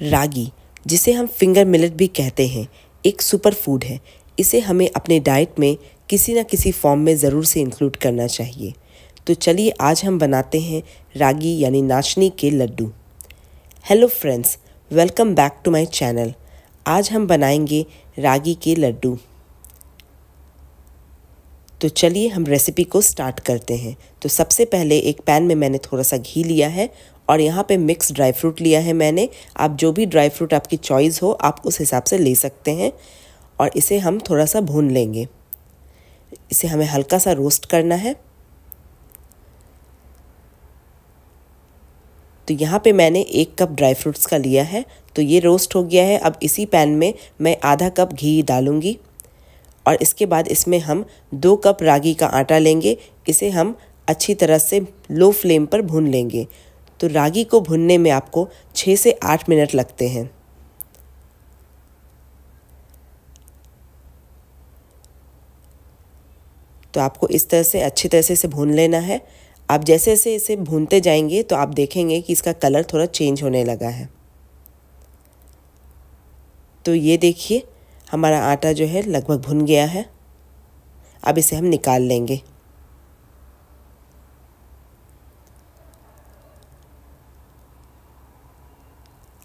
रागी जिसे हम finger millet भी कहते हैं एक सुपर फूड है इसे हमें अपने डाइट में किसी ना किसी फॉर्म में ज़रूर से इंक्लूड करना चाहिए तो चलिए आज हम बनाते हैं रागी यानी नाचनी के laddu hello friends welcome back to my channel आज हम बनाएंगे रागी के लड्डू तो चलिए हम रेसिपी को स्टार्ट करते हैं तो सबसे पहले एक पैन में मैंने थोड़ा सा घी लिया है और यहाँ पे मिक्स ड्राई फ्रूट लिया है मैंने आप जो भी ड्राई फ्रूट आपकी चॉइस हो आप उस हिसाब से ले सकते हैं और इसे हम थोड़ा सा भून लेंगे इसे हमें हल्का सा रोस्ट करना है तो यहाँ पे मैंने एक कप ड्राई फ्रूट्स का लिया है तो ये रोस्ट हो गया है अब इसी पैन में मैं आधा कप घी डालूँगी और इसके बाद इसमें हम दो कप रागी का आटा लेंगे इसे हम अच्छी तरह से लो फ्लेम पर भून लेंगे तो रागी को भुनने में आपको छः से आठ मिनट लगते हैं तो आपको इस तरह से अच्छी तरह से इसे भून लेना है आप जैसे जैसे इसे भूनते जाएंगे तो आप देखेंगे कि इसका कलर थोड़ा चेंज होने लगा है तो ये देखिए हमारा आटा जो है लगभग भुन गया है अब इसे हम निकाल लेंगे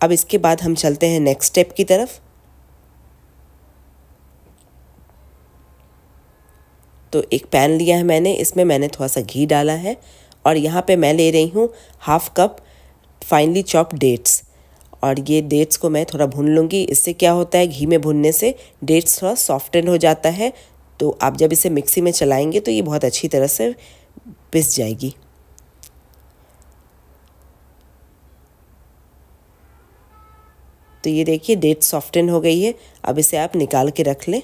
अब इसके बाद हम चलते हैं नेक्स्ट स्टेप की तरफ तो एक पैन लिया है मैंने इसमें मैंने थोड़ा सा घी डाला है और यहाँ पे मैं ले रही हूँ half cup finely chop dates और ये डेट्स को मैं थोड़ा भून लूँगी इससे क्या होता है घी में भूनने से डेट्स थोड़ा सॉफ्टेंड हो जाता है तो आप जब इसे मिक्सी में चलाएंगे तो ये बहुत अच्छी तरह से पिस जाएगी तो ये देखिए डेट सॉफ्टन हो गई है अब इसे आप निकाल के रख लें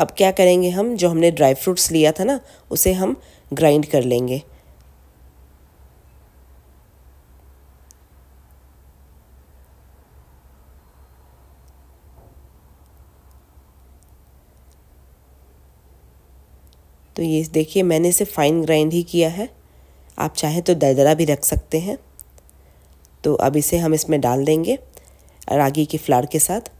अब क्या करेंगे हम जो हमने ड्राई फ्रूट्स लिया था ना उसे हम ग्राइंड कर लेंगे तो ये देखिए मैंने इसे फाइन ग्राइंड ही किया है आप चाहें तो दरदरा भी रख सकते हैं तो अब इसे हम इसमें डाल देंगे रागी के फ्लार के साथ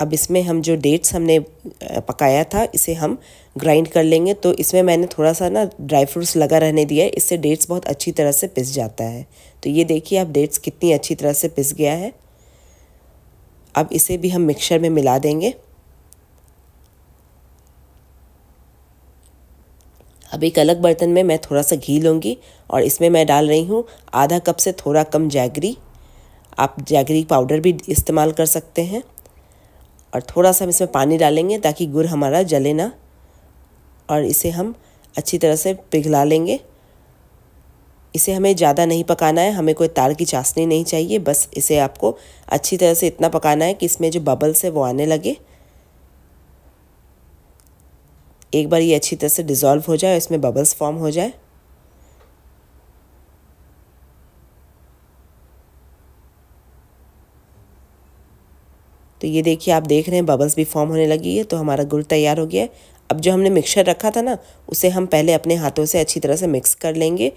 अब इसमें हम जो डेट्स हमने पकाया था इसे हम ग्राइंड कर लेंगे तो इसमें मैंने थोड़ा सा ना ड्राई फ्रूट्स लगा रहने दिया है इससे डेट्स बहुत अच्छी तरह से पिस जाता है तो ये देखिए आप डेट्स कितनी अच्छी तरह से पिस गया है अब इसे भी हम मिक्सर में मिला देंगे अब एक अलग बर्तन में मैं थोड़ा सा घी लूँगी और इसमें मैं डाल रही हूँ आधा कप से थोड़ा कम जैगरी आप जैगरी पाउडर भी इस्तेमाल कर सकते हैं और थोड़ा सा हम इसमें पानी डालेंगे ताकि गुड़ हमारा जले ना और इसे हम अच्छी तरह से पिघला लेंगे इसे हमें ज़्यादा नहीं पकाना है हमें कोई तार की चाशनी नहीं चाहिए बस इसे आपको अच्छी तरह से इतना पकाना है कि इसमें जो बबल्स है वो आने लगे एक बार ये अच्छी तरह से डिज़ोल्व हो जाए इसमें बबल्स फॉर्म हो जाए तो ये देखिए आप देख रहे हैं बबल्स भी फॉर्म होने लगी है तो हमारा गुड़ तैयार हो गया है अब जो हमने मिक्सचर रखा था ना उसे हम पहले अपने हाथों से अच्छी तरह से मिक्स कर लेंगे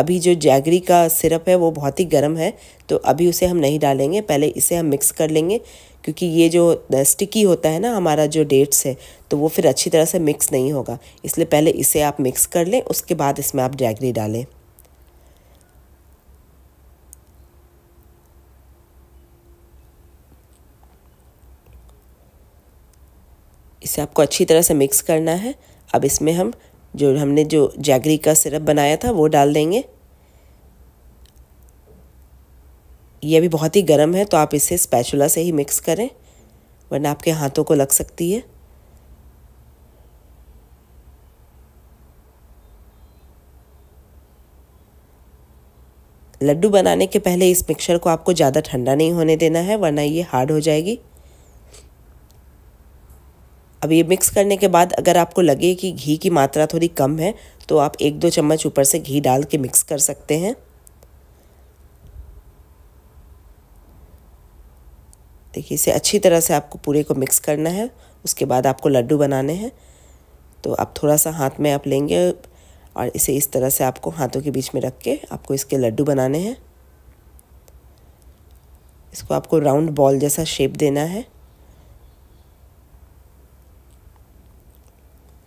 अभी जो जैगरी का सिरप है वो बहुत ही गर्म है तो अभी उसे हम नहीं डालेंगे पहले इसे हम मिक्स कर लेंगे क्योंकि ये जो स्टिकी होता है ना हमारा जो डेट्स है तो वो फिर अच्छी तरह से मिक्स नहीं होगा इसलिए पहले इसे आप मिक्स कर लें उसके बाद इसमें आप जैगरी डालें इसे आपको अच्छी तरह से मिक्स करना है अब इसमें हम जो हमने जो जैगरी का सिरप बनाया था वो डाल देंगे ये अभी बहुत ही गर्म है तो आप इसे स्पैचुला से ही मिक्स करें वरना आपके हाथों को लग सकती है लड्डू बनाने के पहले इस मिक्सर को आपको ज़्यादा ठंडा नहीं होने देना है वरना ये हार्ड हो जाएगी अब ये मिक्स करने के बाद अगर आपको लगे कि घी की मात्रा थोड़ी कम है तो आप एक दो चम्मच ऊपर से घी डाल के मिक्स कर सकते हैं देखिए इसे अच्छी तरह से आपको पूरे को मिक्स करना है उसके बाद आपको लड्डू बनाने हैं तो आप थोड़ा सा हाथ में आप लेंगे और इसे इस तरह से आपको हाथों के बीच में रख के आपको इसके लड्डू बनाने हैं इसको आपको राउंड बॉल जैसा शेप देना है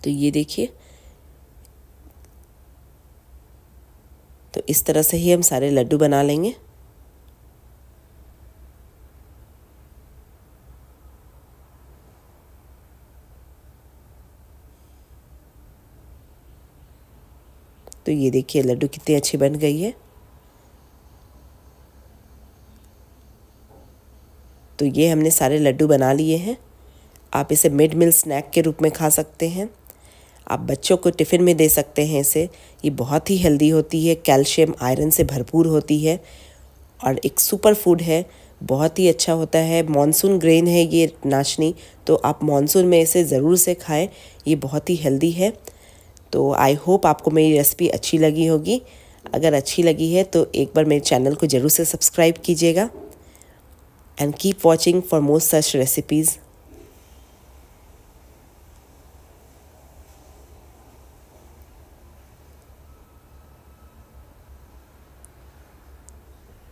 तो ये देखिए तो इस तरह से ही हम सारे लड्डू बना लेंगे तो ये देखिए लड्डू कितनी अच्छी बन गई है तो ये हमने सारे लड्डू बना लिए हैं आप इसे मिड मील स्नैक के रूप में खा सकते हैं आप बच्चों को टिफ़िन में दे सकते हैं इसे ये बहुत ही हेल्दी होती है कैल्शियम आयरन से भरपूर होती है और एक सुपर फूड है बहुत ही अच्छा होता है मॉनसून ग्रेन है ये नाचनी तो आप मॉनसून में इसे ज़रूर से खाएं ये बहुत ही हेल्दी है तो आई होप आपको मेरी रेसिपी अच्छी लगी होगी अगर अच्छी लगी है तो एक बार मेरे चैनल को ज़रूर से सब्सक्राइब कीजिएगा and keep watching for most such recipes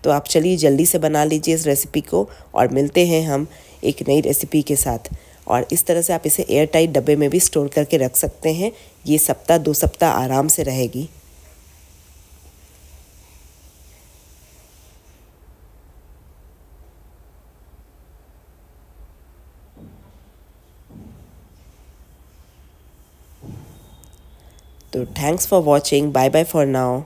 तो आप चलिए जल्दी से बना लीजिए इस रेसिपी को और मिलते हैं हम एक नई रेसिपी के साथ और इस तरह से आप इसे एयर टाइट डब्बे में भी स्टोर करके रख सकते हैं ये सप्ताह दो सप्ताह आराम से रहेगी तो thanks for watching bye bye for now